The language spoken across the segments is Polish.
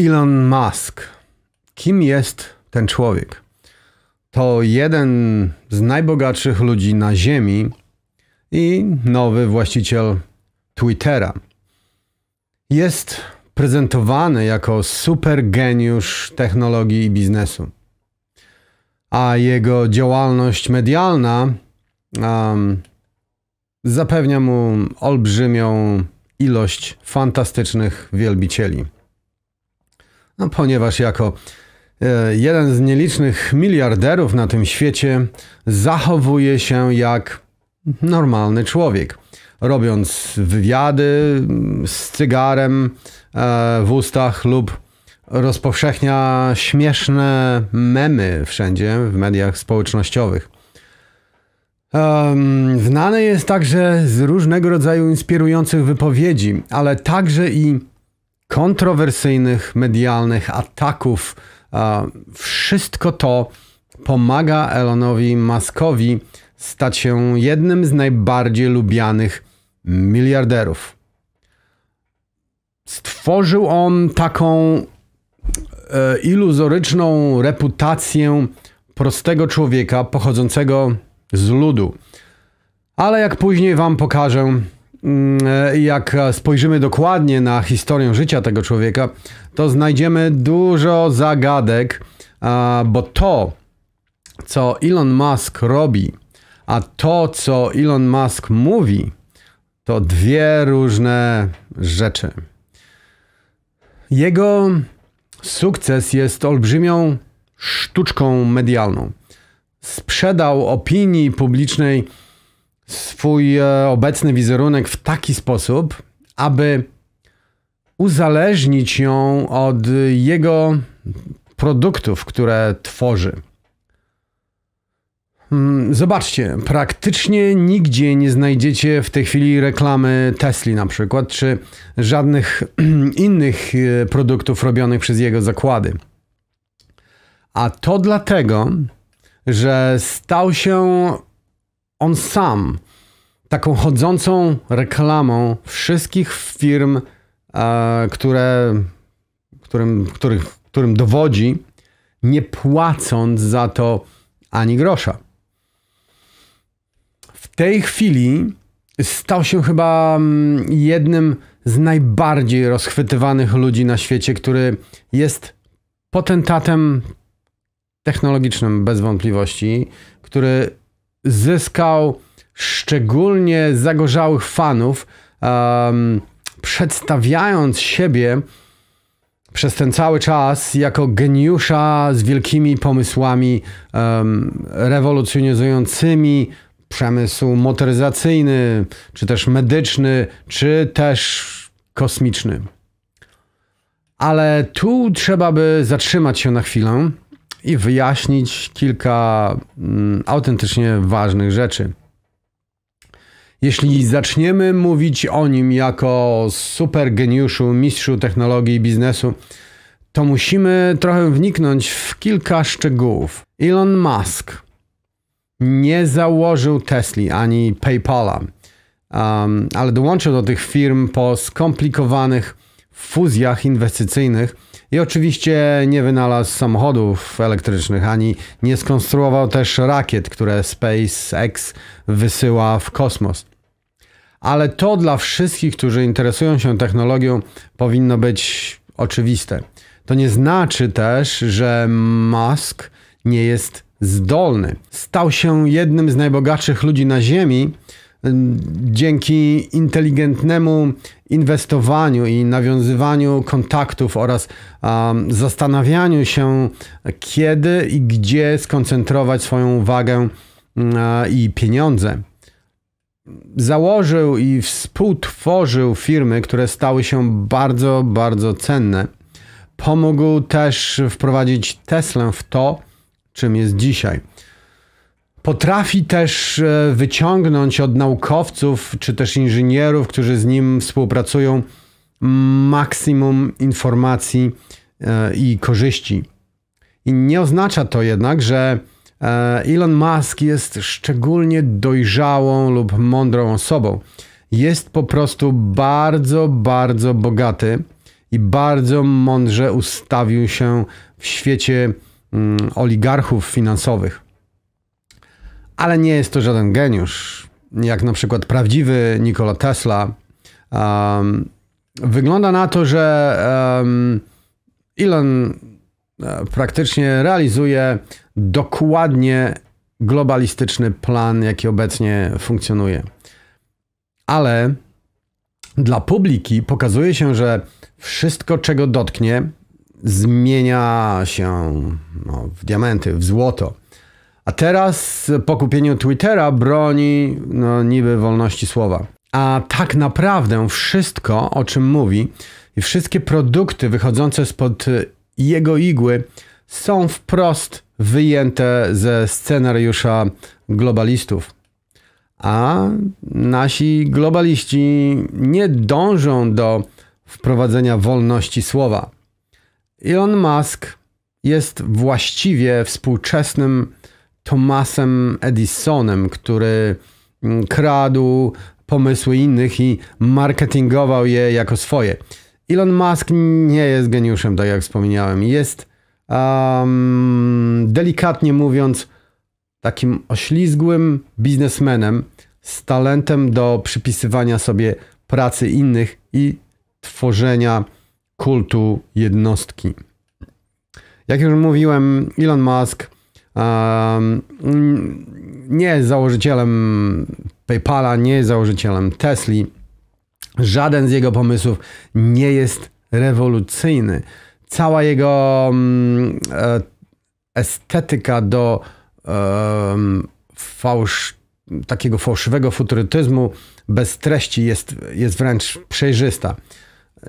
Elon Musk. Kim jest ten człowiek? To jeden z najbogatszych ludzi na Ziemi i nowy właściciel Twittera. Jest prezentowany jako super geniusz technologii i biznesu. A jego działalność medialna um, zapewnia mu olbrzymią ilość fantastycznych wielbicieli. No, ponieważ jako e, jeden z nielicznych miliarderów na tym świecie zachowuje się jak normalny człowiek. Robiąc wywiady mm, z cygarem e, w ustach lub rozpowszechnia śmieszne memy wszędzie w mediach społecznościowych. znany jest także z różnego rodzaju inspirujących wypowiedzi, ale także i kontrowersyjnych, medialnych ataków. Wszystko to pomaga Elonowi Muskowi stać się jednym z najbardziej lubianych miliarderów. Stworzył on taką e, iluzoryczną reputację prostego człowieka pochodzącego z ludu. Ale jak później Wam pokażę, Mm, e, jak spojrzymy dokładnie na historię życia tego człowieka, to znajdziemy dużo zagadek, bo to, co Elon Musk robi, a to, co Elon Musk mówi, to dwie różne rzeczy. Jego sukces jest olbrzymią sztuczką medialną. Sprzedał opinii publicznej swój e, obecny wizerunek w taki sposób, aby uzależnić ją od jego produktów, które tworzy. Hmm, zobaczcie, praktycznie nigdzie nie znajdziecie w tej chwili reklamy Tesla na przykład, czy żadnych innych e, produktów robionych przez jego zakłady. A to dlatego, że stał się on sam taką chodzącą reklamą wszystkich firm, e, które, którym, których, którym dowodzi, nie płacąc za to ani grosza. W tej chwili stał się chyba mm, jednym z najbardziej rozchwytywanych ludzi na świecie, który jest potentatem technologicznym bez wątpliwości, który zyskał szczególnie zagorzałych fanów, um, przedstawiając siebie przez ten cały czas jako geniusza z wielkimi pomysłami um, rewolucjonizującymi przemysł motoryzacyjny, czy też medyczny, czy też kosmiczny. Ale tu trzeba by zatrzymać się na chwilę i wyjaśnić kilka mm, autentycznie ważnych rzeczy. Jeśli zaczniemy mówić o nim jako super geniuszu, mistrzu technologii i biznesu, to musimy trochę wniknąć w kilka szczegółów. Elon Musk nie założył Tesli ani PayPala, um, ale dołączył do tych firm po skomplikowanych fuzjach inwestycyjnych – i oczywiście nie wynalazł samochodów elektrycznych, ani nie skonstruował też rakiet, które SpaceX wysyła w kosmos. Ale to dla wszystkich, którzy interesują się technologią, powinno być oczywiste. To nie znaczy też, że Musk nie jest zdolny. Stał się jednym z najbogatszych ludzi na Ziemi, dzięki inteligentnemu inwestowaniu i nawiązywaniu kontaktów oraz um, zastanawianiu się, kiedy i gdzie skoncentrować swoją uwagę um, i pieniądze. Założył i współtworzył firmy, które stały się bardzo, bardzo cenne. Pomógł też wprowadzić Teslę w to, czym jest dzisiaj. Potrafi też e, wyciągnąć od naukowców czy też inżynierów, którzy z nim współpracują, maksimum informacji e, i korzyści. I nie oznacza to jednak, że e, Elon Musk jest szczególnie dojrzałą lub mądrą osobą. Jest po prostu bardzo, bardzo bogaty i bardzo mądrze ustawił się w świecie mm, oligarchów finansowych ale nie jest to żaden geniusz, jak na przykład prawdziwy Nikola Tesla. Um, wygląda na to, że um, Elon e, praktycznie realizuje dokładnie globalistyczny plan, jaki obecnie funkcjonuje. Ale dla publiki pokazuje się, że wszystko, czego dotknie, zmienia się no, w diamenty, w złoto. A teraz po kupieniu Twittera broni no, niby wolności słowa. A tak naprawdę wszystko, o czym mówi, i wszystkie produkty wychodzące spod y, jego igły są wprost wyjęte ze scenariusza globalistów. A nasi globaliści nie dążą do wprowadzenia wolności słowa. Elon Musk jest właściwie współczesnym Thomasem Edisonem, który mm, kradł pomysły innych i marketingował je jako swoje. Elon Musk nie jest geniuszem, tak jak wspomniałem. Jest um, delikatnie mówiąc takim oślizgłym biznesmenem z talentem do przypisywania sobie pracy innych i tworzenia kultu jednostki. Jak już mówiłem, Elon Musk nie jest założycielem PayPala, nie jest założycielem Tesli. Żaden z jego pomysłów nie jest rewolucyjny. Cała jego e, estetyka do fałsz, takiego fałszywego futurytyzmu bez treści jest, jest wręcz przejrzysta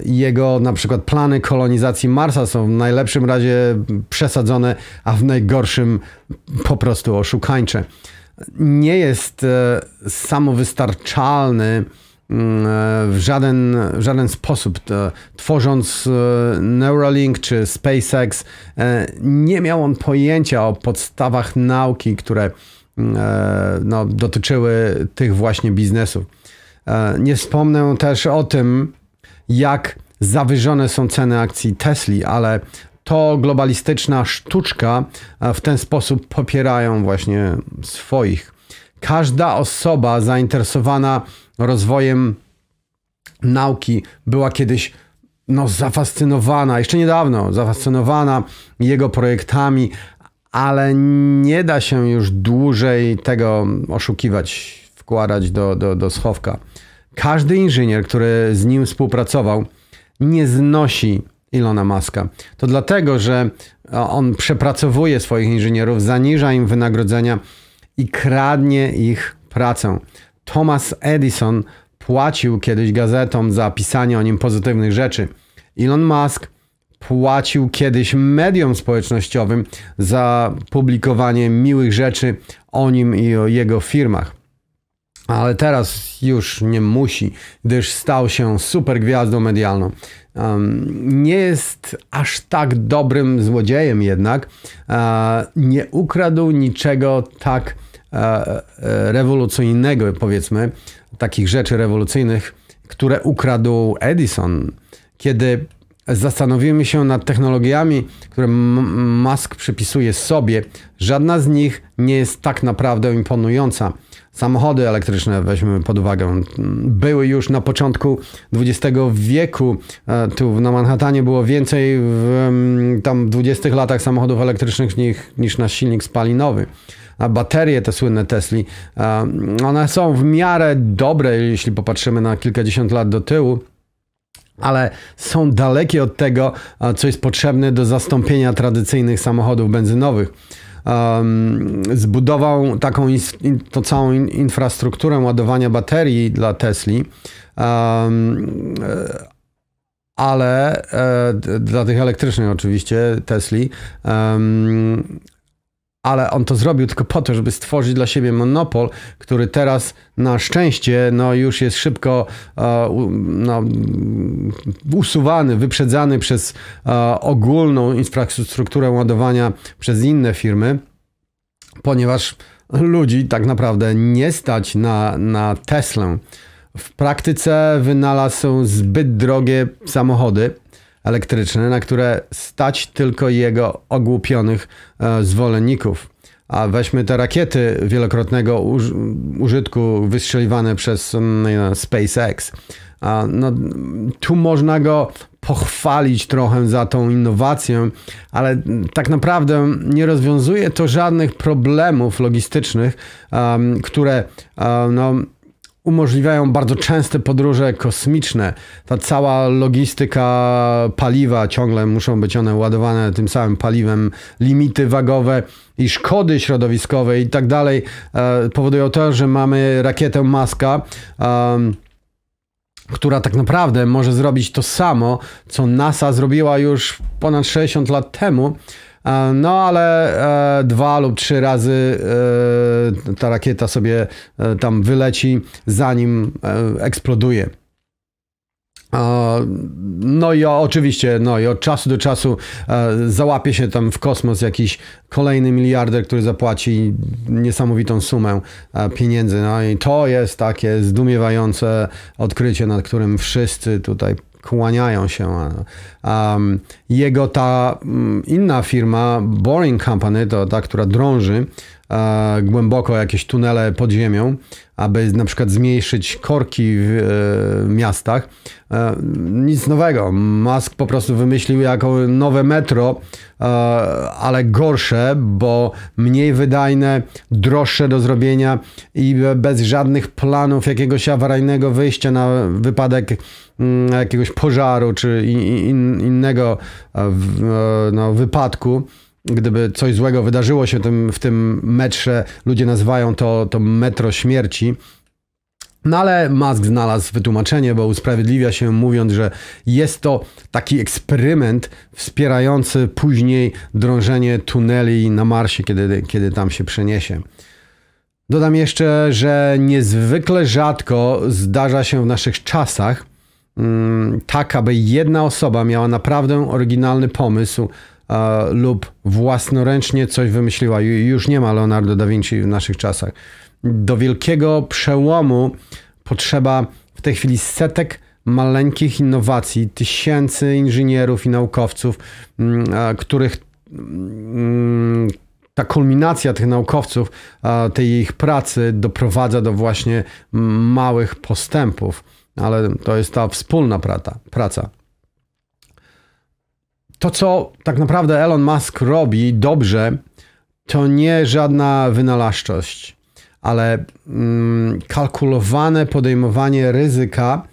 jego na przykład plany kolonizacji Marsa są w najlepszym razie przesadzone, a w najgorszym po prostu oszukańcze. Nie jest e, samowystarczalny mm, e, w żaden, w żaden sposób, e, tworząc Neuralink czy SpaceX, nie miał on pojęcia o podstawach nauki, które mm, no, dotyczyły tych właśnie biznesów. Nie wspomnę też o tym, jak zawyżone są ceny akcji Tesli, ale to globalistyczna sztuczka e, w ten sposób popierają właśnie swoich. Każda osoba zainteresowana rozwojem nauki była kiedyś no, zafascynowana, jeszcze niedawno zafascynowana jego projektami, ale nie da się już dłużej tego oszukiwać, wkładać do, do, do schowka. Każdy inżynier, który z nim współpracował, nie znosi Ilona Maska. To dlatego, że e, on przepracowuje swoich inżynierów, zaniża im wynagrodzenia i kradnie ich pracę. Thomas Edison płacił kiedyś gazetom za pisanie o nim pozytywnych rzeczy. Elon Musk płacił kiedyś mediom społecznościowym za publikowanie miłych rzeczy o nim i o jego firmach ale teraz już nie musi, gdyż stał się supergwiazdą medialną. Um, nie jest aż tak dobrym złodziejem jednak. E, nie ukradł niczego tak e, e, rewolucyjnego, powiedzmy, takich rzeczy rewolucyjnych, które ukradł Edison. Kiedy zastanowimy się nad technologiami, które Musk przypisuje sobie, żadna z nich nie jest tak naprawdę imponująca. Samochody elektryczne, weźmy pod uwagę, były już na początku XX wieku. E, tu na Manhattanie było więcej w tam 20 latach samochodów elektrycznych niż, niż na silnik spalinowy. A baterie te słynne Tesli, e, one są w miarę dobre, jeśli popatrzymy na kilkadziesiąt lat do tyłu ale są dalekie od tego, e, co jest potrzebne do zastąpienia tradycyjnych samochodów benzynowych um, zbudował taką in, to całą in, infrastrukturę ładowania baterii dla Tesli. Um, ale e, dla tych elektrycznych oczywiście Tesli um, ale on to zrobił tylko po to, żeby stworzyć dla siebie monopol, który teraz na szczęście no, już jest szybko e, no, usuwany, wyprzedzany przez e, ogólną infrastrukturę ładowania przez inne firmy, ponieważ ludzi tak naprawdę nie stać na, na Teslę. W praktyce wynalazł zbyt drogie samochody elektryczne, na które stać tylko jego ogłupionych e, zwolenników. A weźmy te rakiety wielokrotnego użytku wystrzeliwane przez mm, SpaceX. No, tu można go pochwalić trochę za tą innowację, ale tak naprawdę nie rozwiązuje to żadnych problemów logistycznych, które e, no, umożliwiają bardzo częste podróże kosmiczne. Ta cała logistyka paliwa, ciągle muszą być one ładowane tym samym paliwem, limity wagowe i szkody środowiskowe i tak dalej e, powodują to, że mamy rakietę Maska. która tak naprawdę może zrobić to samo, co NASA zrobiła już ponad 60 lat temu, E, no ale e, dwa lub trzy razy e, ta rakieta sobie tam wyleci, zanim eksploduje. No i oczywiście, no i od czasu do czasu załapie się tam w kosmos jakiś kolejny miliarder, który zapłaci niesamowitą sumę pieniędzy. No i to jest takie zdumiewające odkrycie, nad którym wszyscy tutaj kłaniają się. Um, jego ta mm, inna firma, Boring Company, to ta, która drąży e, głęboko jakieś tunele pod ziemią, aby na przykład zmniejszyć korki w e, miastach. E, nic nowego. Musk po prostu wymyślił jako nowe metro, e, ale gorsze, bo mniej wydajne, droższe do zrobienia i bez żadnych planów jakiegoś awaryjnego wyjścia na wypadek Mm, jakiegoś pożaru czy in, innego e, e, no, wypadku, gdyby coś złego wydarzyło się w tym, w tym metrze, ludzie nazywają to, to metro śmierci. No ale Musk znalazł wytłumaczenie, bo usprawiedliwia się mówiąc, że jest to taki eksperyment wspierający później drążenie tuneli na Marsie, kiedy, kiedy tam się przeniesie. Dodam jeszcze, że niezwykle rzadko zdarza się w naszych czasach, Mm, tak, aby jedna osoba miała naprawdę oryginalny pomysł e, lub własnoręcznie coś wymyśliła. Już nie ma Leonardo da Vinci w naszych czasach. Do wielkiego przełomu potrzeba w tej chwili setek maleńkich innowacji, tysięcy inżynierów i naukowców, mm, e, których mm, ta kulminacja tych naukowców, e, tej ich pracy doprowadza do właśnie małych postępów ale to jest ta wspólna prata, praca. To, co tak naprawdę Elon Musk robi dobrze, to nie żadna wynalazczość, ale mm, kalkulowane podejmowanie ryzyka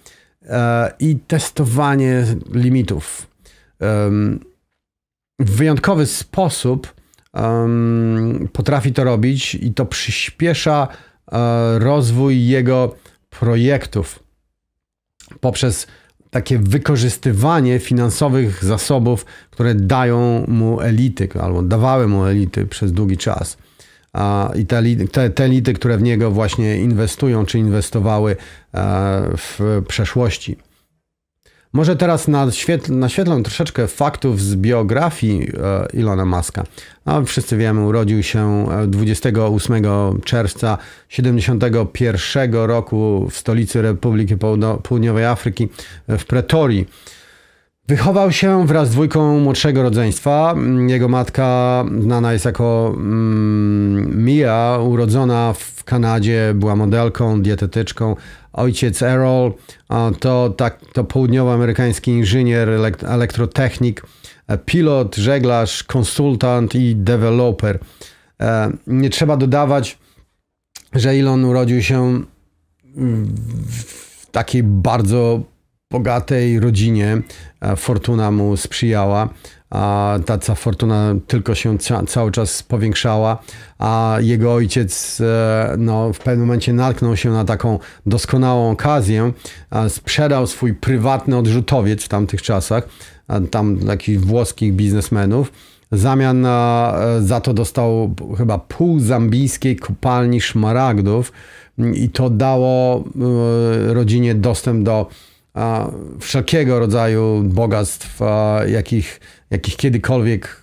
e, i testowanie limitów. w wyjątkowy sposób potrafi to robić i to przyspiesza e, rozwój jego projektów poprzez takie wykorzystywanie finansowych zasobów, które dają mu elity, albo dawały mu elity przez długi czas. I te, te, te elity, które w niego właśnie inwestują, czy inwestowały e, w przeszłości. Może teraz naświetl, naświetlę troszeczkę faktów z biografii e, Ilona Maska. No, wszyscy wiemy, urodził się 28 e, czerwca 1971 roku w stolicy Republiki Południowej Afryki e, w Pretorii. Wychował się wraz z dwójką młodszego rodzeństwa. Mm, jego matka znana jest jako mm, Mia, urodzona w Kanadzie, była modelką, dietetyczką, ojciec Errol to, tak, to południowoamerykański inżynier, elektrotechnik, e, pilot, żeglarz, konsultant i deweloper. E, nie trzeba dodawać, że Elon urodził się w takiej bardzo bogatej rodzinie e, fortuna mu sprzyjała, a ta fortuna tylko się ca cały czas powiększała, a jego ojciec e, no, w pewnym momencie natknął się na taką doskonałą okazję, sprzedał swój prywatny odrzutowiec w tamtych czasach, tam takich włoskich biznesmenów, zamian e, za to dostał chyba pół zambijskiej kopalni szmaragdów i to dało rodzinie dostęp do wszelkiego rodzaju bogactw, jakich, jakich kiedykolwiek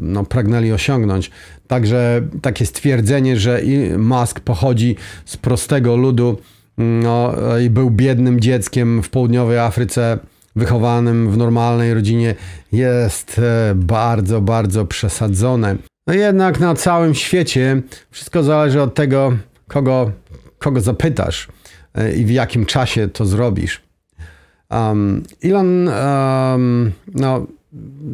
no, pragnęli osiągnąć. Także takie stwierdzenie, że Musk pochodzi z prostego ludu no, i był biednym dzieckiem w południowej Afryce, wychowanym w normalnej rodzinie, jest e, bardzo, bardzo przesadzone. No jednak na całym świecie wszystko zależy od tego, kogo, kogo zapytasz e, i w jakim czasie to zrobisz. Um, Elon um, no,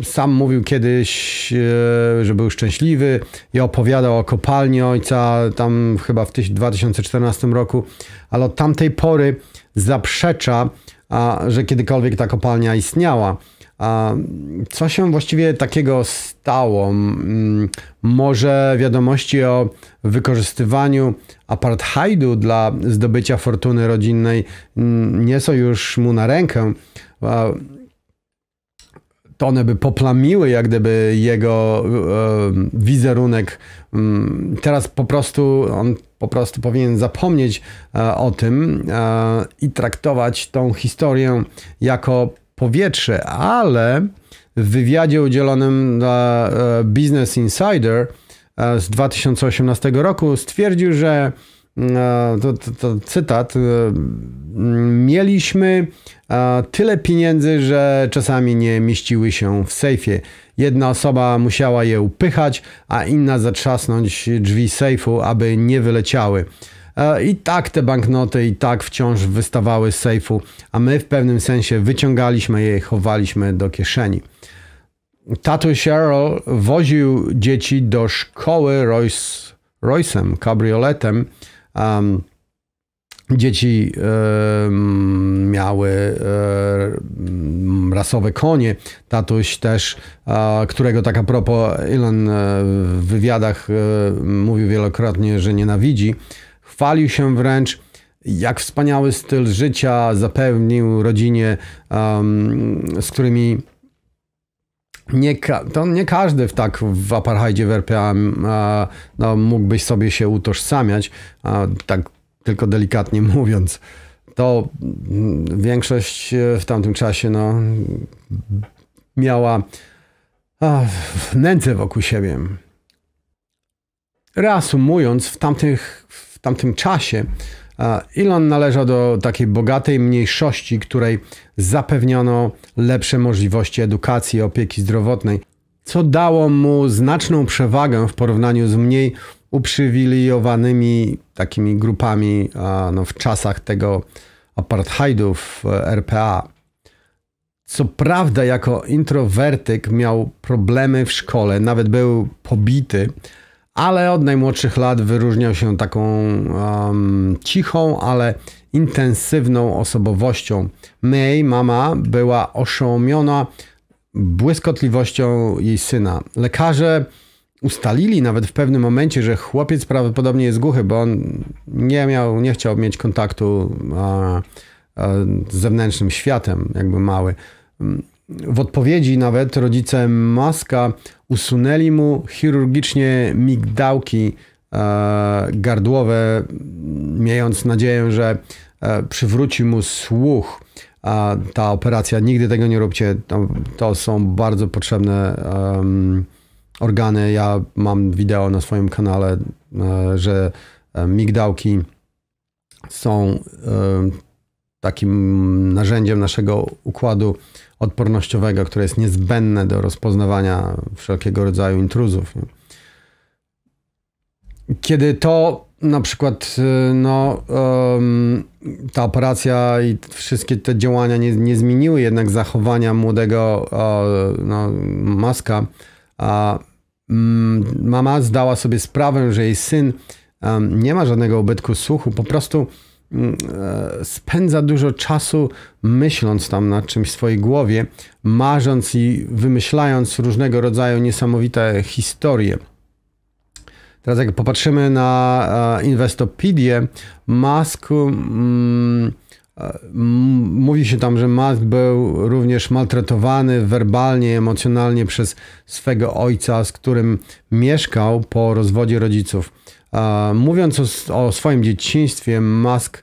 sam mówił kiedyś, e, że był szczęśliwy i opowiadał o kopalni ojca tam chyba w 2014 roku, ale od tamtej pory zaprzecza, że kiedykolwiek ta kopalnia istniała co się właściwie takiego stało? Mm, może wiadomości o wykorzystywaniu apartheidu dla zdobycia fortuny rodzinnej nie są już mu na rękę. To one by poplamiły jak gdyby jego e, wizerunek. Mm, teraz po prostu on po prostu powinien zapomnieć e, o tym e, i traktować tą historię jako powietrze, ale w wywiadzie udzielonym dla e, Business Insider e, z 2018 roku stwierdził, że mm, e, to, to, to cytat, mm, mieliśmy tyle pieniędzy, że czasami nie mieściły się w sejfie. Jedna osoba musiała je upychać, a inna zatrzasnąć drzwi sejfu, aby nie wyleciały. E, I tak te banknoty i tak wciąż wystawały z sejfu, a my w pewnym sensie wyciągaliśmy je i chowaliśmy do kieszeni. Tatuś Cheryl woził dzieci do szkoły Royce, Royce'em, kabrioletem. Um, dzieci miały y, rasowe konie. Tatuś też, którego tak a propos Elon e, w wywiadach e, mówił wielokrotnie, że nienawidzi chwalił się wręcz, jak wspaniały styl życia zapewnił rodzinie, um, z którymi nie, to nie każdy w tak w apartheidzie w RPA a, e, no, mógłby sobie się utożsamiać, a, tak tylko delikatnie mówiąc. To większość e, w tamtym czasie no, miała a, nędzę wokół siebie. Reasumując, w tamtych tamtym czasie Elon należał do takiej bogatej mniejszości, której zapewniono lepsze możliwości edukacji i opieki zdrowotnej, co dało mu znaczną przewagę w porównaniu z mniej uprzywilejowanymi takimi grupami no, w czasach tego apartheidu w e, RPA. Co prawda, jako introwertyk miał problemy w szkole, nawet był pobity, ale od najmłodszych lat wyróżniał się taką um, cichą, ale intensywną osobowością. May, mama, była oszołomiona błyskotliwością jej syna. Lekarze ustalili nawet w pewnym momencie, że chłopiec prawdopodobnie jest głuchy, bo on nie miał, nie chciał mieć kontaktu a, e, a, e, z zewnętrznym światem, jakby mały. W odpowiedzi nawet rodzice Maska usunęli mu chirurgicznie migdałki e, gardłowe, miejąc nadzieję, że e, przywróci mu słuch. ta operacja, nigdy tego nie róbcie, to, są bardzo potrzebne organy. Ja mam wideo na swoim kanale, e, że migdałki są takim narzędziem naszego układu odpornościowego, które jest niezbędne do rozpoznawania wszelkiego rodzaju intruzów. Kiedy to na przykład y, no, ta operacja i wszystkie te działania nie, nie zmieniły jednak zachowania młodego no, Maska, a mm, mama zdała sobie sprawę, że jej syn nie ma żadnego ubytku słuchu, po prostu E, spędza dużo czasu myśląc tam nad czymś w swojej głowie, marząc i wymyślając różnego rodzaju niesamowite historie. Teraz jak popatrzymy na e, Inwestopedię, Musk mm, e, mówi się tam, że Musk był również maltretowany werbalnie, emocjonalnie przez swego ojca, z którym mieszkał po rozwodzie rodziców. Mówiąc o, o swoim dzieciństwie, Musk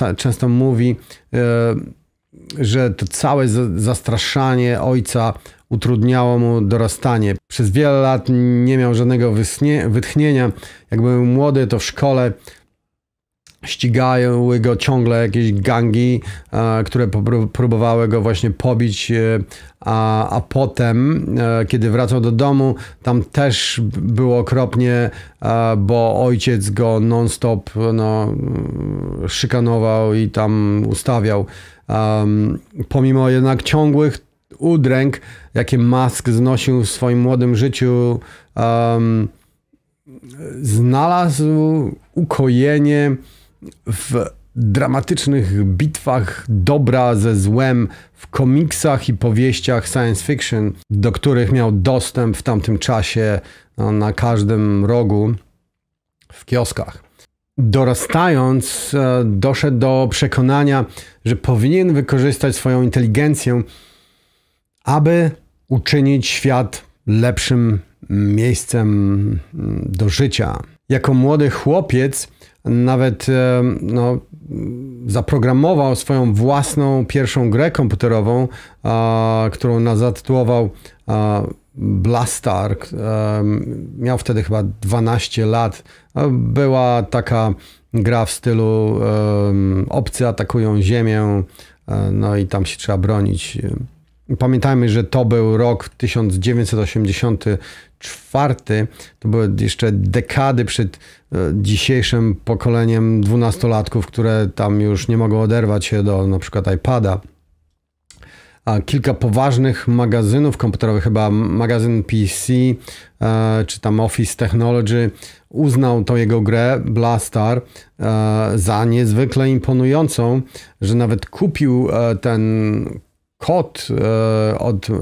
e, często mówi, e, że to całe zastraszanie ojca utrudniało mu dorastanie. Przez wiele lat nie miał żadnego wytchnienia. Jak był młody, to w szkole ścigają go ciągle jakieś gangi, e, które próbowały go właśnie pobić, e, a, a potem, e, kiedy wracał do domu, tam też było okropnie, bo ojciec go non-stop no, szykanował i tam ustawiał. pomimo jednak ciągłych udręk, jakie mask znosił w swoim młodym życiu, znalazł ukojenie w dramatycznych bitwach dobra ze złem w komiksach i powieściach science fiction, do których miał dostęp w tamtym czasie no, na każdym rogu w kioskach. Dorastając, e, doszedł do przekonania, że powinien wykorzystać swoją inteligencję, aby uczynić świat lepszym miejscem mm, do życia. Jako młody chłopiec nawet e, no, zaprogramował swoją własną pierwszą grę komputerową, a, którą na zatytułował a, Blastar. A, miał wtedy chyba 12 lat. Była taka gra w stylu um, obcy atakują Ziemię, e, no i tam się trzeba bronić. Pamiętajmy, że to był rok 1980, czwarty, to były jeszcze dekady przed e, dzisiejszym pokoleniem dwunastolatków, które tam już nie mogą oderwać się do na przykład iPada. A kilka poważnych magazynów komputerowych, chyba magazyn PC e, czy tam Office Technology uznał tą jego grę Blastar e, za niezwykle imponującą, że nawet kupił ten kod e, od e,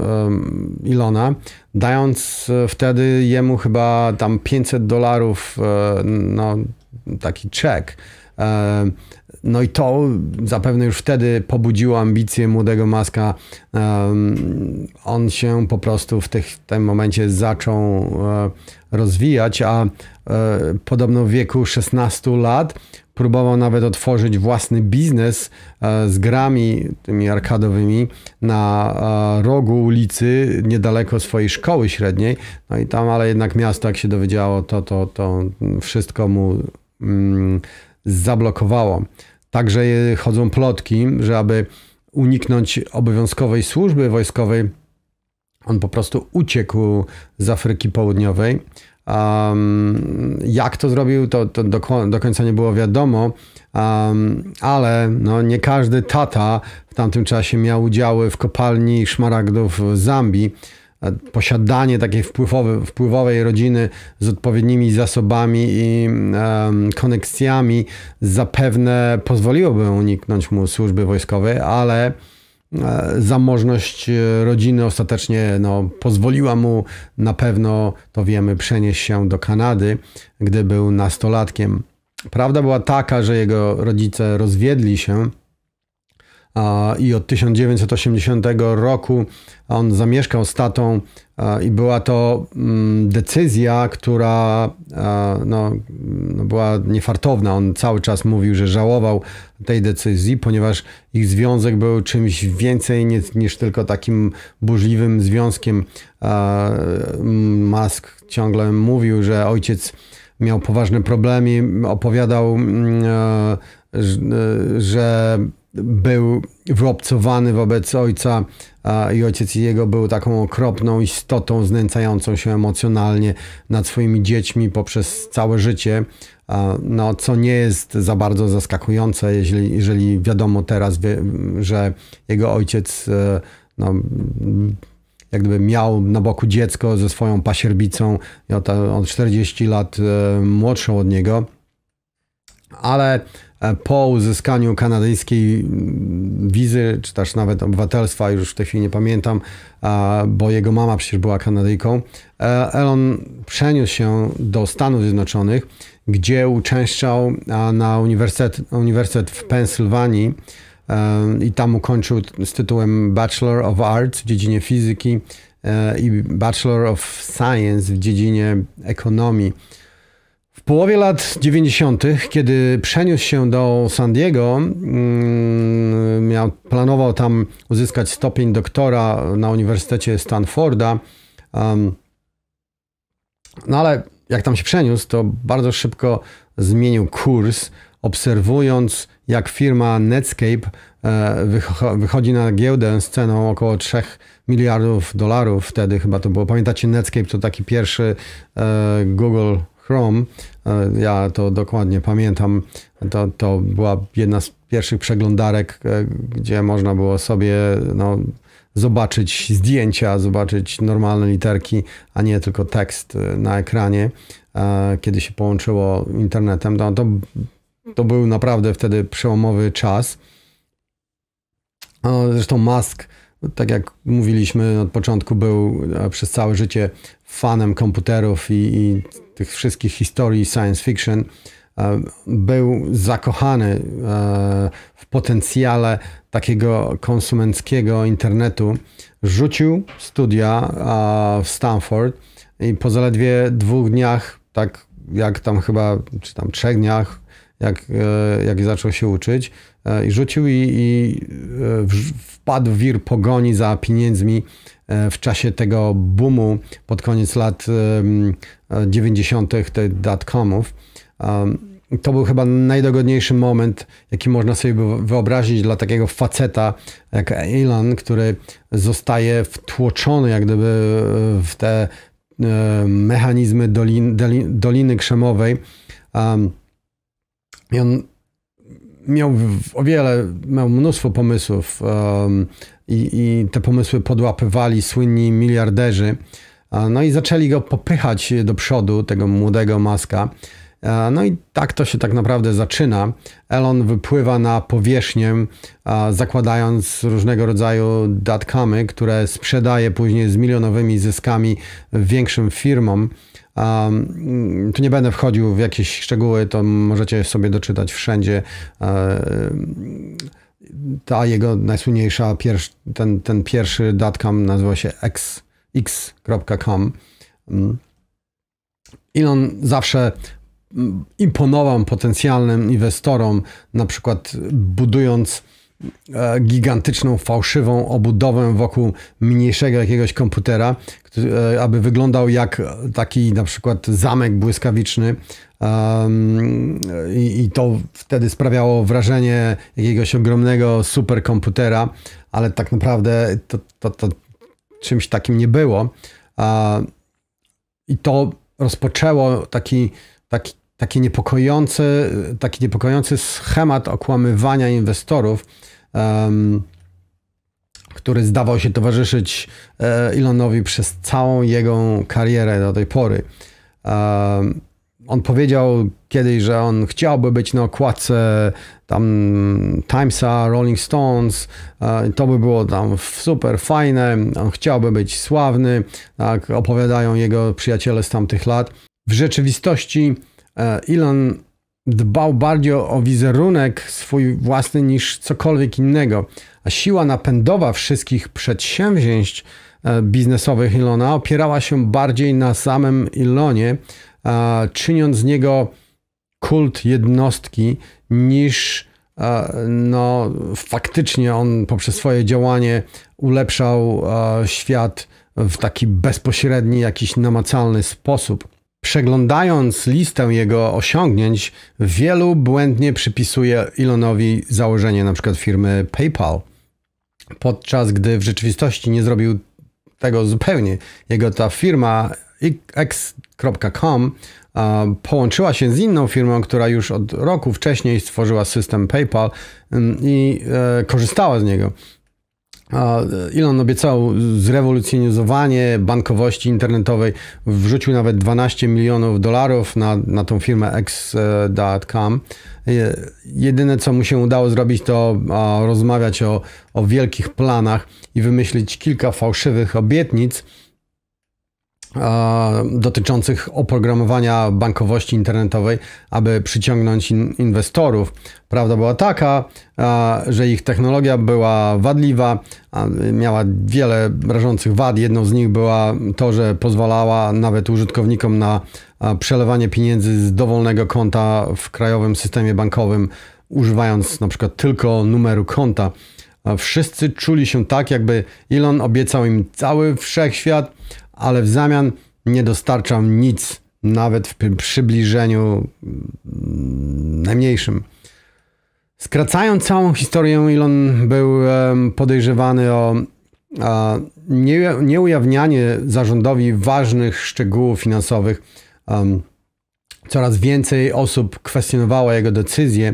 Ilona, dając e, wtedy jemu chyba tam 500 dolarów, no taki czek. No i to zapewne już wtedy pobudziło ambicje młodego Maska. On się po prostu w, tych, w tym momencie zaczął rozwijać, a E, podobno w wieku 16 lat. Próbował nawet otworzyć własny biznes e, z grami tymi arkadowymi na e, rogu ulicy, niedaleko swojej szkoły średniej. No i tam, ale jednak miasto, jak się dowiedziało, to, to, to wszystko mu mm, zablokowało. Także chodzą plotki, że aby uniknąć obowiązkowej służby wojskowej, on po prostu uciekł z Afryki Południowej Um, jak to zrobił, to, to do, do, końca nie było wiadomo, um, ale no, nie każdy tata w tamtym czasie miał udziały w kopalni szmaragdów w Zambii. E, posiadanie takiej wpływowej, wpływowej rodziny z odpowiednimi zasobami i um, koneksjami zapewne pozwoliłoby uniknąć mu służby wojskowej, ale E, zamożność e, rodziny ostatecznie no, pozwoliła mu na pewno, to wiemy, przenieść się do Kanady, gdy był nastolatkiem. Prawda była taka, że jego rodzice rozwiedli się i od 1980 roku on zamieszkał z tatą i była to mm, decyzja, która no, no, była niefartowna. On cały czas mówił, że żałował tej decyzji, ponieważ ich związek był czymś więcej niż, niż tylko takim burzliwym związkiem. Mm, Musk ciągle mówił, że ojciec miał poważne problemy, opowiadał, mm, e, e, że był wyobcowany wobec ojca i ojciec jego był taką okropną istotą znęcającą się emocjonalnie nad swoimi dziećmi poprzez całe życie, no, co nie jest za bardzo zaskakujące, jeżeli, jeżeli wiadomo teraz, że jego ojciec e, no, jak gdyby miał na boku dziecko ze swoją pasierbicą, on 40 lat e, młodszą od niego, ale E, po uzyskaniu kanadyjskiej mm, wizy, czy też nawet obywatelstwa, już w tej chwili nie pamiętam, bo jego mama przecież była Kanadyjką, e, Elon przeniósł się do Stanów Zjednoczonych, gdzie uczęszczał na uniwersytet, uniwersytet w Pensylwanii e, i tam ukończył z tytułem Bachelor of Arts w dziedzinie fizyki i Bachelor of Science w dziedzinie ekonomii. W połowie lat 90., kiedy przeniósł się do San Diego, mm, miał, planował tam uzyskać stopień doktora na Uniwersytecie Stanforda. No ale jak tam się przeniósł, to bardzo szybko zmienił kurs, obserwując jak firma Netscape e, wychodzi na giełdę z ceną około 3 miliardów dolarów wtedy chyba to było. Pamiętacie Netscape to taki pierwszy e, Google Chrome, e, ja to dokładnie pamiętam, to, to była jedna z pierwszych przeglądarek, e, gdzie można było sobie no, zobaczyć zdjęcia, zobaczyć normalne literki, a nie tylko tekst e, na ekranie. Kiedy się połączyło internetem, to, no, to, to był naprawdę wtedy przełomowy czas. Zresztą Musk, tak jak mówiliśmy od początku, był przez całe życie fanem komputerów i, i tych wszystkich historii science fiction, e, był zakochany e, w potencjale takiego konsumenckiego internetu, rzucił studia w Stanford i po zaledwie dwóch dniach, tak jak tam chyba, czy tam trzech dniach, jak, e, jak zaczął się uczyć, i rzucił i, i wpadł w wir pogoni za pieniędzmi w czasie tego boomu pod koniec lat 90. tych dotcomów. To był chyba najdogodniejszy moment, jaki można sobie wyobrazić dla takiego faceta jak Elon, który zostaje wtłoczony jak gdyby e, w te e, mechanizmy Doliny Krzemowej. I on miał o wiele, miał mnóstwo pomysłów um, i, i, te pomysły podłapywali słynni miliarderzy. No i zaczęli go popychać do przodu, tego młodego maska. No i tak to się tak naprawdę zaczyna. Elon wypływa na powierzchnię, zakładając różnego rodzaju datkamy które sprzedaje później z milionowymi zyskami większym firmom. Mm, tu nie będę wchodził w jakieś szczegóły, to możecie sobie doczytać wszędzie. E, mm, ta jego najsłynniejsza, ten, ten pierwszy datcam nazywa się x, x.com. Mm. Elon zawsze imponował potencjalnym inwestorom, na przykład budując E, gigantyczną, fałszywą obudowę wokół mniejszego jakiegoś komputera, e, aby wyglądał jak taki na przykład zamek błyskawiczny. I to wtedy sprawiało wrażenie jakiegoś ogromnego superkomputera, ale tak naprawdę to, to, to czymś takim nie było. E, I to rozpoczęło taki, taki, taki, niepokojący, taki niepokojący schemat okłamywania inwestorów, um, który zdawał się towarzyszyć Elonowi przez całą jego karierę do tej pory. Um, on powiedział kiedyś, że on chciałby być na okładce tam Timesa, Rolling Stones, e, to by było tam super fajne, on chciałby być sławny, tak opowiadają jego przyjaciele z tamtych lat. W rzeczywistości e, Elon dbał bardziej o wizerunek swój własny niż cokolwiek innego. A siła napędowa wszystkich przedsięwzięć e, biznesowych Ilona opierała się bardziej na samym Ilonie, e, czyniąc z niego kult jednostki niż e, no, faktycznie on poprzez swoje działanie ulepszał świat w taki bezpośredni, jakiś namacalny sposób. Przeglądając listę jego osiągnięć, wielu błędnie przypisuje Elonowi założenie np. firmy PayPal, podczas gdy w rzeczywistości nie zrobił tego zupełnie. Jego ta firma x.com połączyła się z inną firmą, która już od roku wcześniej stworzyła system PayPal mm, i e, korzystała z niego. E, Elon obiecał zrewolucjonizowanie bankowości internetowej. Wrzucił nawet 12 milionów dolarów na, na tą firmę X.com. E, Jedyne, co mu się udało zrobić, to rozmawiać o, o wielkich planach i wymyślić kilka fałszywych obietnic dotyczących oprogramowania bankowości internetowej, aby przyciągnąć inwestorów. Prawda była taka, że ich technologia była wadliwa, miała wiele rażących wad. Jedną z nich była to, że pozwalała nawet użytkownikom na przelewanie pieniędzy z dowolnego konta w krajowym systemie bankowym, używając na przykład tylko numeru konta. Wszyscy czuli się tak, jakby Elon obiecał im cały wszechświat, ale w zamian nie dostarczał nic, nawet w przybliżeniu mm, najmniejszym. Skracając całą historię, Elon był podejrzewany o nieujawnianie zarządowi ważnych szczegółów finansowych. Coraz więcej osób kwestionowało jego decyzje.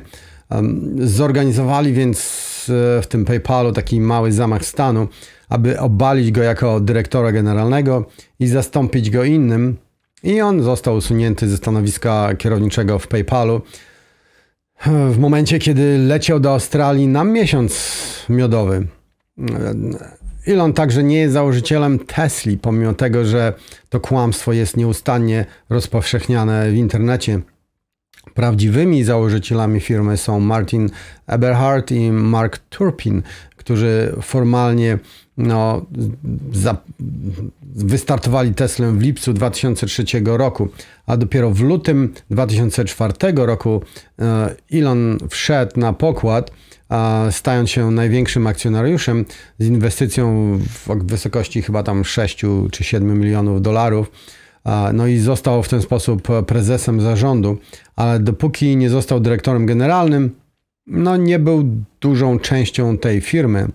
Zorganizowali więc e, w tym PayPalu taki mały zamach stanu, aby obalić go jako dyrektora generalnego i zastąpić go innym. I on został usunięty ze stanowiska kierowniczego w PayPalu. W momencie, kiedy leciał do Australii na miesiąc miodowy. Elon także nie jest założycielem Tesla, pomimo tego, że to kłamstwo jest nieustannie rozpowszechniane w internecie. Prawdziwymi założycielami firmy są Martin Eberhard i Mark Turpin, którzy formalnie no, za, wystartowali Teslę w lipcu 2003 roku, a dopiero w lutym 2004 roku e, Elon wszedł na pokład, stając się największym akcjonariuszem z inwestycją w wysokości chyba tam 6 czy 7 milionów dolarów. No i został w ten sposób prezesem zarządu, ale dopóki nie został dyrektorem generalnym, no nie był dużą częścią tej firmy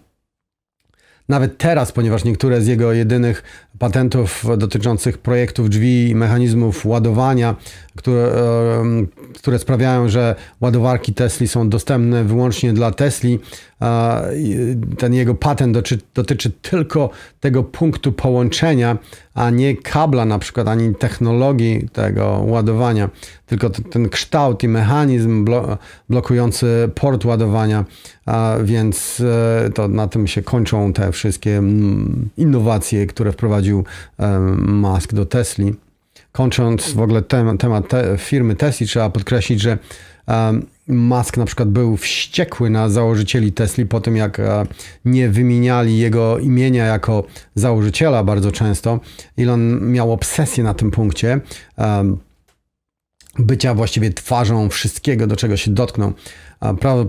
nawet teraz, ponieważ niektóre z jego jedynych patentów dotyczących projektów drzwi i mechanizmów ładowania, które, które sprawiają, że ładowarki Tesla są dostępne wyłącznie dla Tesla, ten jego patent dotyczy, dotyczy tylko tego punktu połączenia, a nie kabla na przykład, ani technologii tego ładowania, tylko ten kształt i mechanizm blokujący port ładowania, więc e, to na tym się kończą te wszystkie mm, innowacje, które wprowadził e, Musk do Tesli. Kończąc w ogóle temat, firmy Tesla, trzeba podkreślić, że Musk na przykład był wściekły na założycieli Tesla po tym, jak e, nie wymieniali jego imienia jako założyciela bardzo często. Elon miał obsesję na tym punkcie. E, bycia właściwie twarzą wszystkiego, do czego się dotknął.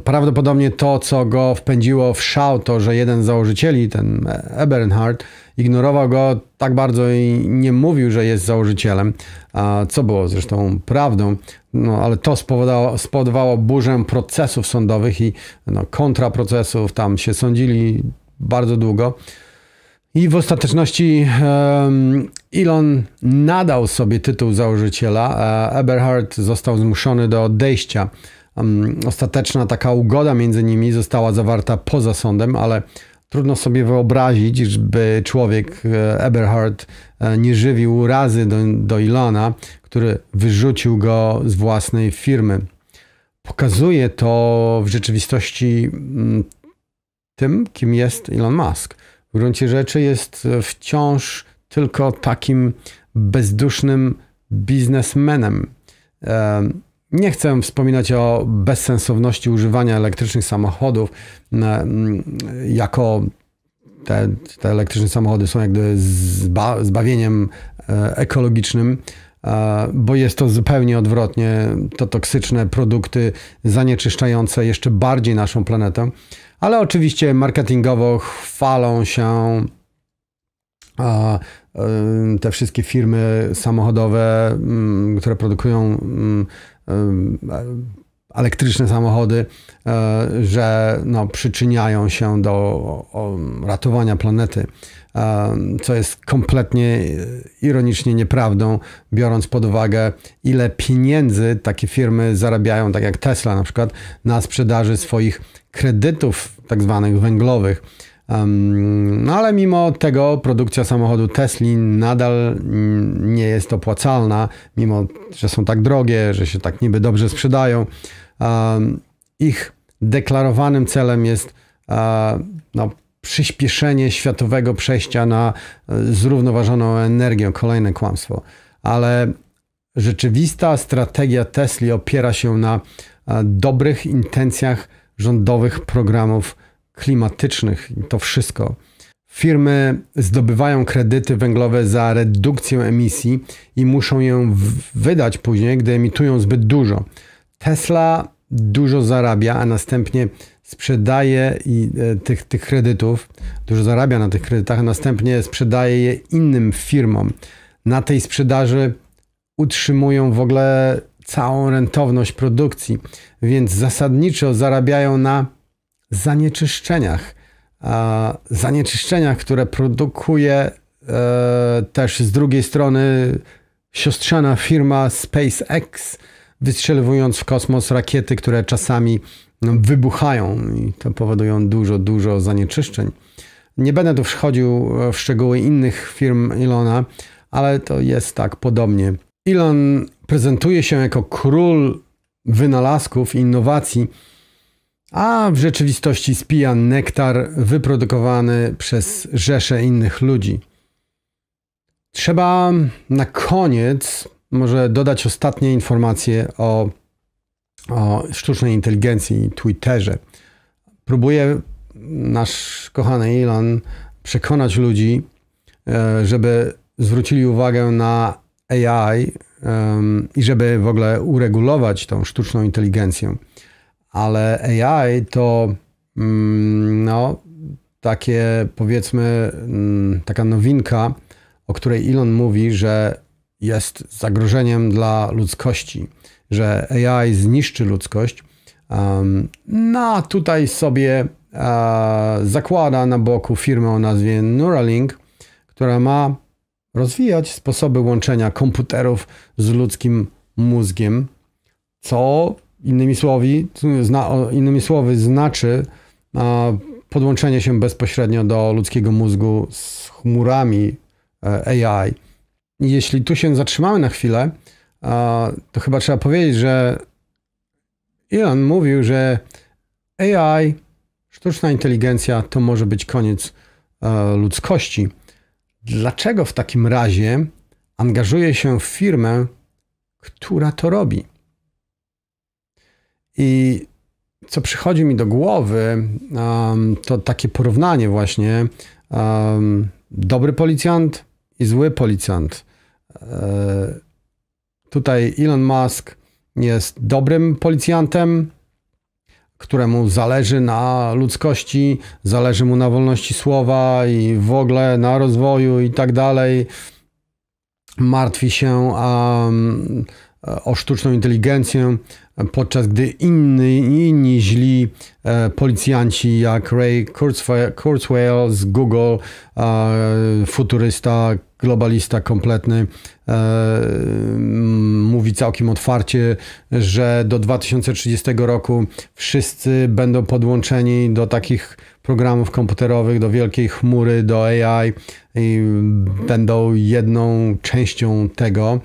Prawdopodobnie to, co go wpędziło w szał, to, że jeden z założycieli, ten Eberhard, ignorował go tak bardzo i nie mówił, że jest założycielem, co było zresztą prawdą, no, ale to spowodowało, spowodowało burzę procesów sądowych i no, kontraprocesów, tam się sądzili bardzo długo. I w ostateczności um, Elon nadał sobie tytuł założyciela. Eberhard został zmuszony do odejścia. Um, ostateczna taka ugoda między nimi została zawarta poza sądem, ale trudno sobie wyobrazić, by człowiek Eberhard e, nie żywił urazy do, do Elona, który wyrzucił go z własnej firmy. Pokazuje to w rzeczywistości mm, tym, kim jest Elon Musk w gruncie rzeczy jest e, wciąż tylko takim bezdusznym biznesmenem. E, nie chcę wspominać o bezsensowności używania elektrycznych samochodów e, jako te, te elektryczne samochody są jakby zba, zbawieniem ekologicznym, bo jest to zupełnie odwrotnie. To toksyczne produkty zanieczyszczające jeszcze bardziej naszą planetę. Ale oczywiście marketingowo chwalą się te wszystkie firmy samochodowe, mm, które produkują mm, elektryczne samochody, e, że no, przyczyniają się do ratowania planety co jest kompletnie ironicznie nieprawdą, biorąc pod uwagę, ile pieniędzy takie firmy zarabiają, tak jak Tesla na przykład, na sprzedaży swoich kredytów, tak zwanych węglowych. No ale mimo tego produkcja samochodu Tesli nadal nie jest opłacalna, mimo że są tak drogie, że się tak niby dobrze sprzedają. Ich deklarowanym celem jest e, no, przyspieszenie światowego przejścia na e, zrównoważoną energię, kolejne kłamstwo. Ale rzeczywista strategia Tesli opiera się na e, dobrych intencjach rządowych programów klimatycznych i to wszystko. Firmy zdobywają kredyty węglowe za redukcję emisji i muszą ją wydać później, gdy emitują zbyt dużo. Tesla dużo zarabia, a następnie sprzedaje i, e, tych, tych kredytów, dużo zarabia na tych kredytach, a następnie sprzedaje je innym firmom. Na tej sprzedaży utrzymują w ogóle całą rentowność produkcji, więc zasadniczo zarabiają na zanieczyszczeniach. Zanieczyszczeniach, które produkuje e, też z drugiej strony siostrzana firma SpaceX, wystrzeliwując w kosmos rakiety, które czasami no, wybuchają i to powodują dużo, dużo zanieczyszczeń. Nie będę tu wchodził e, w szczegóły innych firm Ilona, ale to jest tak podobnie. Elon prezentuje się jako król wynalazków, innowacji, a w rzeczywistości spija nektar wyprodukowany przez rzesze innych ludzi. Trzeba na koniec może dodać ostatnie informacje o o sztucznej inteligencji i Twitterze. Próbuje nasz kochany Elon przekonać ludzi, e, żeby zwrócili uwagę na AI i żeby w ogóle uregulować tą sztuczną inteligencję. Ale AI to mm, no, takie powiedzmy mm, taka nowinka, o której Elon mówi, że jest zagrożeniem dla ludzkości że AI zniszczy ludzkość. No, tutaj sobie e, zakłada na boku firmę o nazwie Neuralink, która ma rozwijać sposoby łączenia komputerów z ludzkim mózgiem, co innymi, zna, innymi słowy znaczy e, podłączenie się bezpośrednio do ludzkiego mózgu z chmurami e, AI. Jeśli tu się zatrzymamy na chwilę, to chyba trzeba powiedzieć, że Elon mówił, że AI, sztuczna inteligencja to może być koniec e, ludzkości. Dlaczego w takim razie angażuje się w firmę, która to robi? I co przychodzi mi do głowy, to takie porównanie właśnie dobry policjant i zły policjant. E, Tutaj Elon Musk jest dobrym policjantem, któremu zależy na ludzkości, zależy mu na wolności słowa i w ogóle na rozwoju i tak dalej. Martwi się um, o sztuczną inteligencję, podczas gdy inni, inni źli e, policjanci jak Ray Kurzweil z Google, e, futurysta globalista kompletny, e, mm, mówi całkiem otwarcie, że do 2030 roku wszyscy będą podłączeni do takich programów komputerowych, do wielkiej chmury, do AI i będą jedną częścią tego.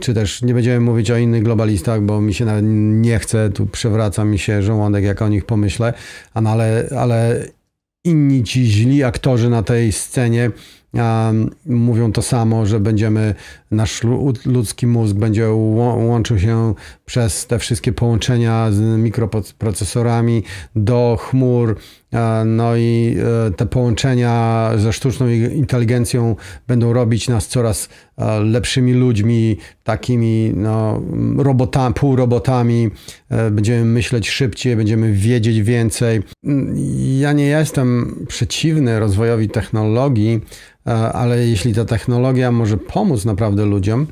Czy też nie będziemy mówić o innych globalistach, bo mi się nawet nie chce, tu przewraca mi się żołądek, jak o nich pomyślę, no ale, ale inni ci źli aktorzy na tej scenie mówią to samo, że będziemy, nasz ludzki mózg będzie łączył się przez te wszystkie połączenia z mikroprocesorami do chmur E, no i e, te połączenia ze sztuczną inteligencją będą robić nas coraz e, lepszymi ludźmi, takimi no, robota, półrobotami. Będziemy myśleć szybciej, będziemy wiedzieć więcej. Ja nie jestem przeciwny rozwojowi technologii, ale jeśli ta technologia może pomóc naprawdę ludziom,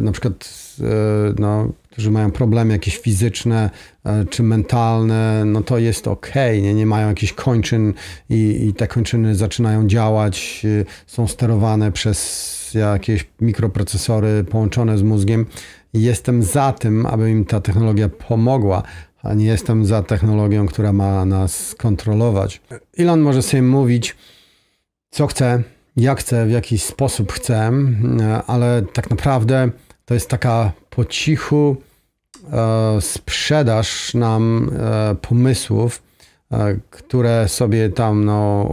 na przykład no, którzy mają problemy jakieś fizyczne e, czy mentalne, no to jest ok, nie, nie mają jakichś kończyn i, i te kończyny zaczynają działać, y, są sterowane przez jakieś mikroprocesory połączone z mózgiem. Jestem za tym, aby im ta technologia pomogła, a nie jestem za technologią, która ma nas kontrolować. Elon może sobie mówić, co chce, jak chce, w jaki sposób chce, y, ale tak naprawdę to jest taka po cichu E, sprzedaż nam e, pomysłów, e, które sobie tam no,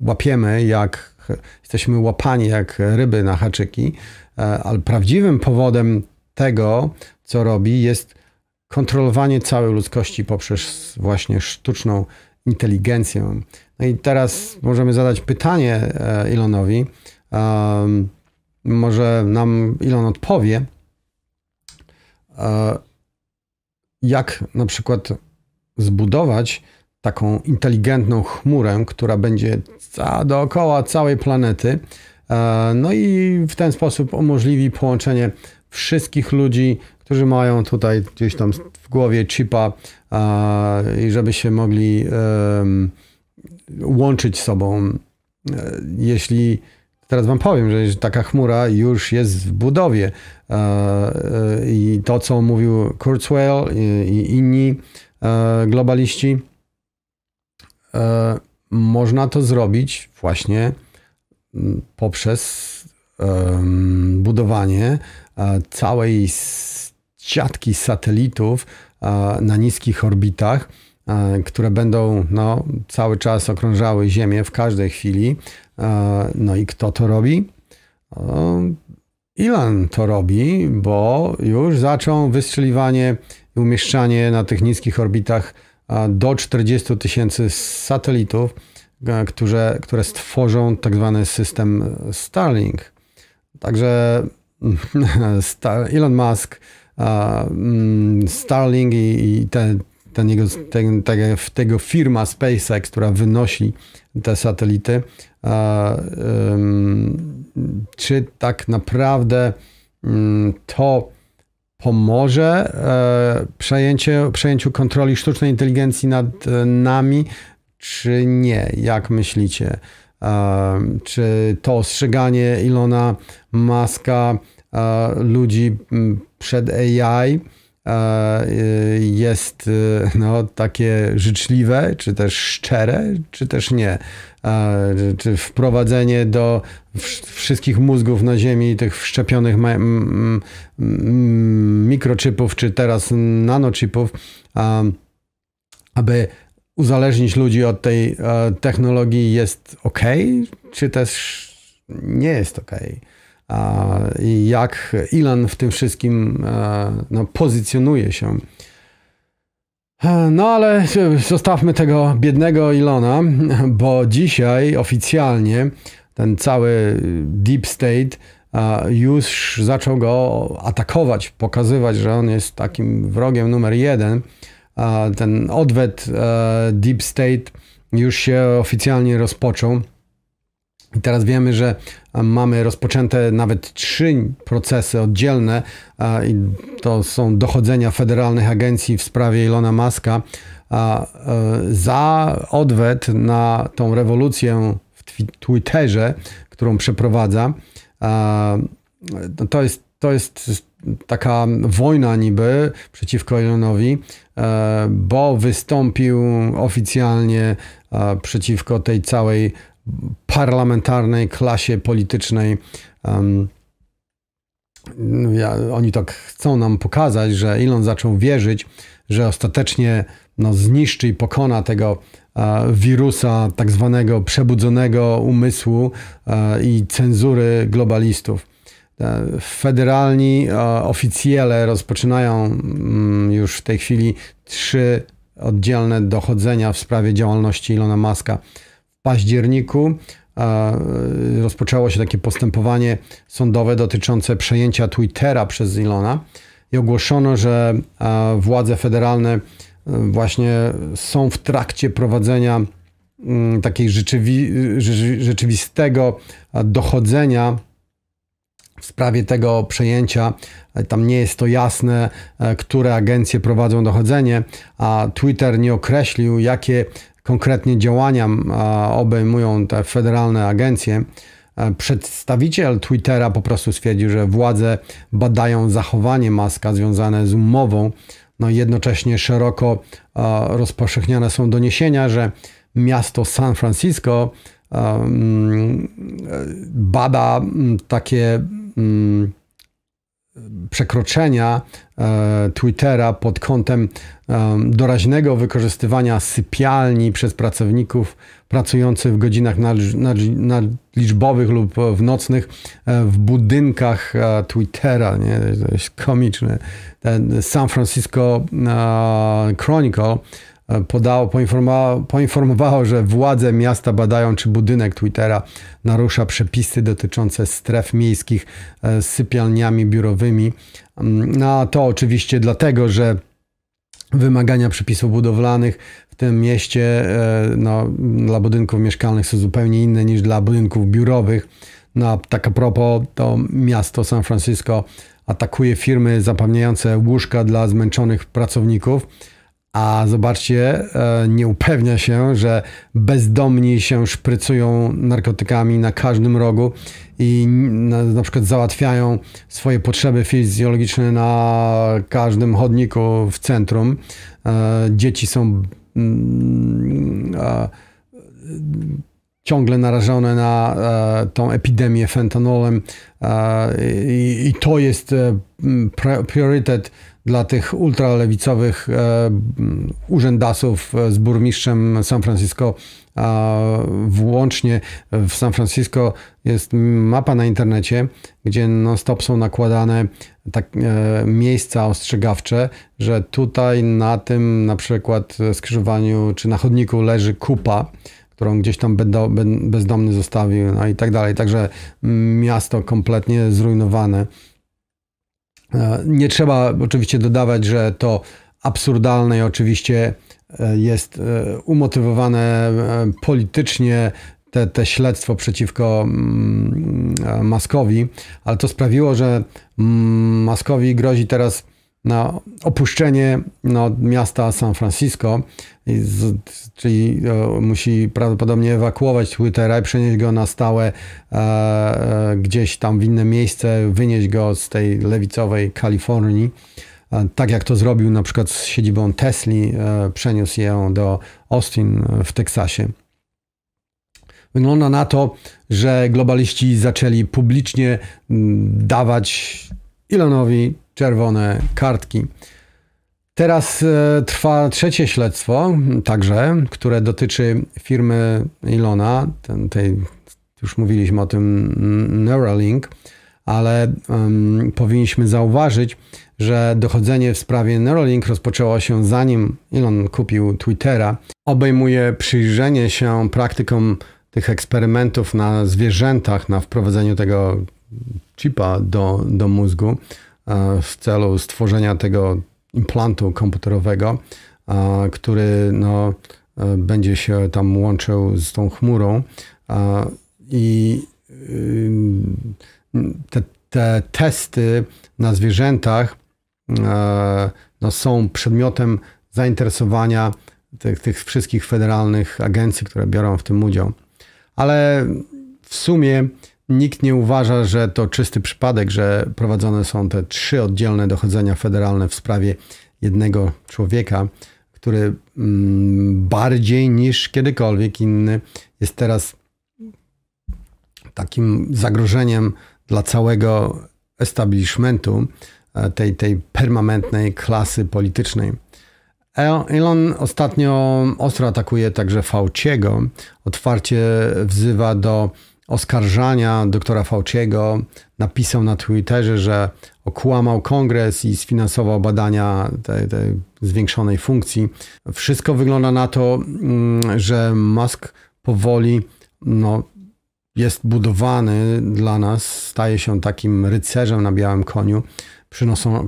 łapiemy, jak jesteśmy łapani jak ryby na haczyki, ale prawdziwym powodem tego, co robi, jest kontrolowanie całej ludzkości poprzez właśnie sztuczną inteligencję. No i teraz możemy zadać pytanie Elonowi. Może nam Elon odpowie, jak na przykład zbudować taką inteligentną chmurę, która będzie dookoła całej planety. E, no i w ten sposób umożliwi połączenie wszystkich ludzi, którzy mają tutaj gdzieś tam w głowie chipa i żeby się mogli łączyć sobą. E, jeśli Teraz wam powiem, że taka chmura już jest w budowie. E, e, I to, co mówił Kurzweil i inni e, globaliści, można to zrobić właśnie mm, poprzez budowanie całej siatki satelitów na niskich orbitach, które będą no, cały czas okrążały Ziemię w każdej chwili E, no i kto to robi? E, Ilan to robi, bo już zaczął wystrzeliwanie i umieszczanie na tych niskich orbitach e, do 40 tysięcy satelitów, które, które stworzą tak zwany system Starlink. Także Elon Musk, mm, Starlink i, i te ten jego, ten, tak tego firma SpaceX, która wynosi te satelity, czy tak naprawdę mm, to pomoże e, przejęcie, przejęciu kontroli sztucznej inteligencji nad e, nami, czy nie? Jak myślicie? Czy to ostrzeganie Ilona Maska ludzi mm, przed AI? Y, jest y, no, takie życzliwe, czy też szczere, czy też nie. Czy wprowadzenie do wszystkich mózgów na Ziemi tych wszczepionych mikrochipów, czy teraz nanochipów, aby uzależnić ludzi od tej e, technologii jest ok, czy też nie jest okej. Okay? jak Ilan w tym wszystkim e, no, pozycjonuje się. E, no ale zostawmy tego biednego Ilona, bo dzisiaj oficjalnie ten cały deep state e, już zaczął go atakować, pokazywać, że on jest takim wrogiem numer jeden. Ten odwet deep state już się oficjalnie rozpoczął. I teraz wiemy, że e, mamy rozpoczęte nawet trzy procesy oddzielne, e, i to są dochodzenia federalnych agencji w sprawie Ilona Maska e, za odwet na tą rewolucję w Twitterze, którą przeprowadza. No to jest, to jest taka wojna niby przeciwko Elonowi, bo wystąpił oficjalnie przeciwko tej całej parlamentarnej klasie politycznej. Um, ja, oni tak chcą nam pokazać, że Elon zaczął wierzyć, że ostatecznie no, zniszczy i pokona tego e, wirusa tak zwanego przebudzonego umysłu e, i cenzury globalistów. E, federalni e, oficjele rozpoczynają mm, już w tej chwili trzy oddzielne dochodzenia w sprawie działalności Ilona Maska październiku y, rozpoczęło się takie postępowanie sądowe dotyczące przejęcia Twittera przez Ilona i ogłoszono, że władze federalne y, właśnie są w trakcie prowadzenia mm, takiej rzeczywi rzeczywistego dochodzenia w sprawie tego przejęcia. Tam nie jest to jasne, e, które agencje prowadzą dochodzenie, a Twitter nie określił, jakie konkretnie działania obejmują te federalne agencje, e, przedstawiciel Twittera po prostu stwierdził, że władze badają zachowanie Maska związane z umową. No i jednocześnie szeroko rozpowszechniane są doniesienia, że miasto San Francisco e, bada takie przekroczenia e, Twittera pod kątem e, doraźnego wykorzystywania sypialni przez pracowników pracujących w godzinach nadliczbowych lub w nocnych e, w budynkach Twittera. Nie? To jest komiczne. Ten San Francisco Chronicle E, podało, poinformowało, poinformowało, że władze miasta badają, czy budynek Twittera narusza przepisy dotyczące stref miejskich e, z sypialniami biurowymi. Mm, no, a to oczywiście dlatego, że wymagania przepisów budowlanych w tym mieście e, no, dla budynków mieszkalnych są zupełnie inne niż dla budynków biurowych. No, tak a propos, to miasto San Francisco atakuje firmy zapewniające łóżka dla zmęczonych pracowników a zobaczcie, e, nie upewnia się, że bezdomni się szprycują narkotykami na każdym rogu i na, na, przykład załatwiają swoje potrzeby fizjologiczne na każdym chodniku w centrum. E, dzieci są mm, ciągle narażone na e, tą epidemię fentanolem i to jest priorytet dla tych ultralewicowych e, urzędasów e, z burmistrzem San Francisco a włącznie w San Francisco jest mapa na internecie, gdzie non stop są nakładane tak, e, miejsca ostrzegawcze, że tutaj na tym na przykład skrzyżowaniu czy na chodniku leży kupa, którą gdzieś tam bezdomny zostawił no i tak dalej. Także miasto kompletnie zrujnowane. E, nie trzeba oczywiście dodawać, że to absurdalne i oczywiście e, jest e, umotywowane politycznie te, te śledztwo przeciwko mm, Maskowi, ale to sprawiło, że mm, Maskowi grozi teraz na opuszczenie no, miasta San Francisco, czyli e, musi prawdopodobnie ewakuować Twittera i przenieść go na stałe e, e, gdzieś tam w inne miejsce, wynieść go z tej lewicowej Kalifornii. Tak jak to zrobił na przykład z siedzibą Tesli, przeniósł ją do Austin w Teksasie. Wygląda na to, że globaliści zaczęli publicznie dawać Elonowi czerwone kartki. Teraz e, trwa trzecie śledztwo, także, które dotyczy firmy Ilona, ten, tej, już mówiliśmy o tym mm, Neuralink, ale um, powinniśmy zauważyć, że dochodzenie w sprawie Neuralink rozpoczęło się zanim Elon kupił Twittera. Obejmuje przyjrzenie się praktykom tych eksperymentów na zwierzętach, na wprowadzeniu tego chipa do, do mózgu E, w celu stworzenia tego implantu komputerowego, e, który no, e, będzie się tam łączył z tą chmurą. I te, te testy na zwierzętach no, są przedmiotem zainteresowania tych, tych wszystkich federalnych agencji, które biorą w tym udział. Ale w sumie Nikt nie uważa, że to czysty przypadek, że prowadzone są te trzy oddzielne dochodzenia federalne w sprawie jednego człowieka, który mm, bardziej niż kiedykolwiek inny jest teraz takim zagrożeniem dla całego establishmentu, e, tej, tej permanentnej klasy politycznej. E, Elon ostatnio ostro atakuje także Fauciego, otwarcie wzywa do oskarżania doktora Fauciego. Napisał na Twitterze, że okłamał kongres i sfinansował badania tej, tej zwiększonej funkcji. Wszystko wygląda na to, mm, że Musk powoli no, jest budowany dla nas, staje się takim rycerzem na białym koniu,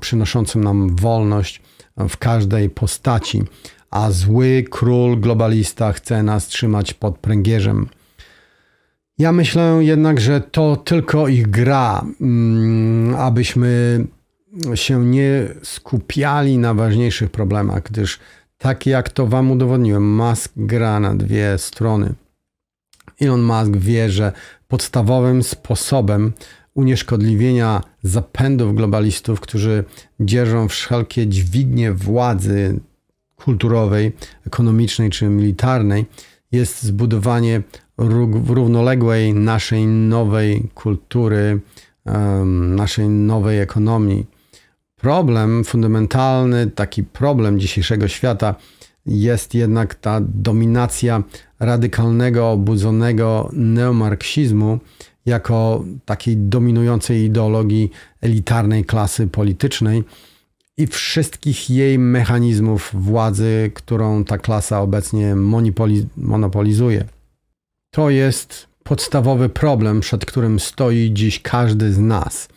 przynoszącym nam wolność w każdej postaci, a zły król globalista chce nas trzymać pod pręgierzem. Ja myślę jednak, że to tylko ich gra, mm, abyśmy się nie skupiali na ważniejszych problemach, gdyż tak jak to wam udowodniłem, Musk gra na dwie strony. Elon Musk wie, że podstawowym sposobem unieszkodliwienia zapędów globalistów, którzy dzierżą wszelkie dźwignie władzy kulturowej, ekonomicznej czy militarnej, jest zbudowanie równoległej naszej nowej kultury, naszej nowej ekonomii. Problem fundamentalny, taki problem dzisiejszego świata jest jednak ta dominacja radykalnego, obudzonego neomarksizmu jako takiej dominującej ideologii elitarnej klasy politycznej i wszystkich jej mechanizmów władzy, którą ta klasa obecnie monopolizuje. To jest podstawowy problem, przed którym stoi dziś każdy z nas.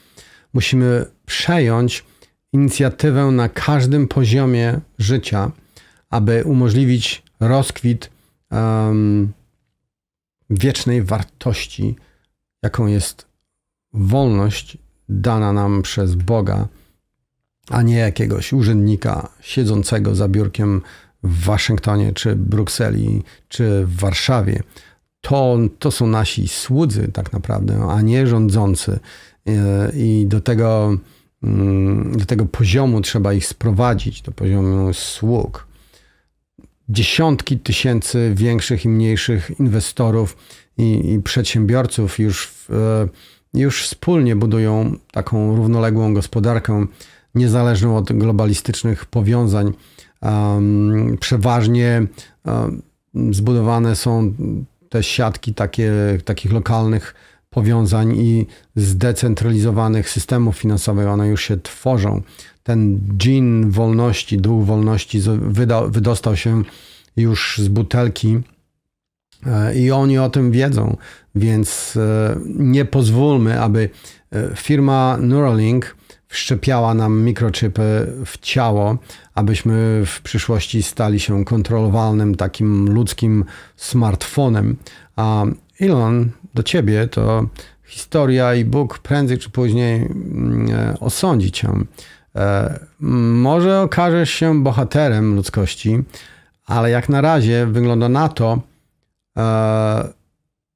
Musimy przejąć inicjatywę na każdym poziomie życia, aby umożliwić rozkwit um, wiecznej wartości, jaką jest wolność dana nam przez Boga, a nie jakiegoś urzędnika siedzącego za biurkiem w Waszyngtonie, czy Brukseli, czy w Warszawie, to, to są nasi słudzy tak naprawdę, no, a nie rządzący. E, I do tego, mm, do tego poziomu trzeba ich sprowadzić, do poziomu sług. Dziesiątki tysięcy większych i mniejszych inwestorów i, i przedsiębiorców już, w, e, już wspólnie budują taką równoległą gospodarkę, niezależną od globalistycznych powiązań. przeważnie e, zbudowane są te siatki takie, takich lokalnych powiązań i zdecentralizowanych systemów finansowych, one już się tworzą. Ten dżin wolności, duch wolności wyda wydostał się już z butelki e, i oni o tym wiedzą, więc e, nie pozwólmy, aby e, firma Neuralink wszczepiała nam mikroczypy w ciało, abyśmy w przyszłości stali się kontrolowalnym takim ludzkim smartfonem. A Elon, do ciebie to historia i Bóg prędzej czy później mm, e, osądzi cię. E, może okażesz się bohaterem ludzkości, ale jak na razie wygląda na to, e,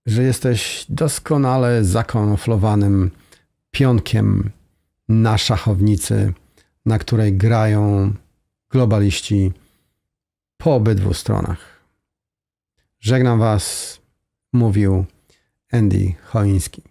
że jesteś doskonale zakonflowanym pionkiem na szachownicy, na której grają globaliści po obydwu stronach. Żegnam Was, mówił Andy Choiński.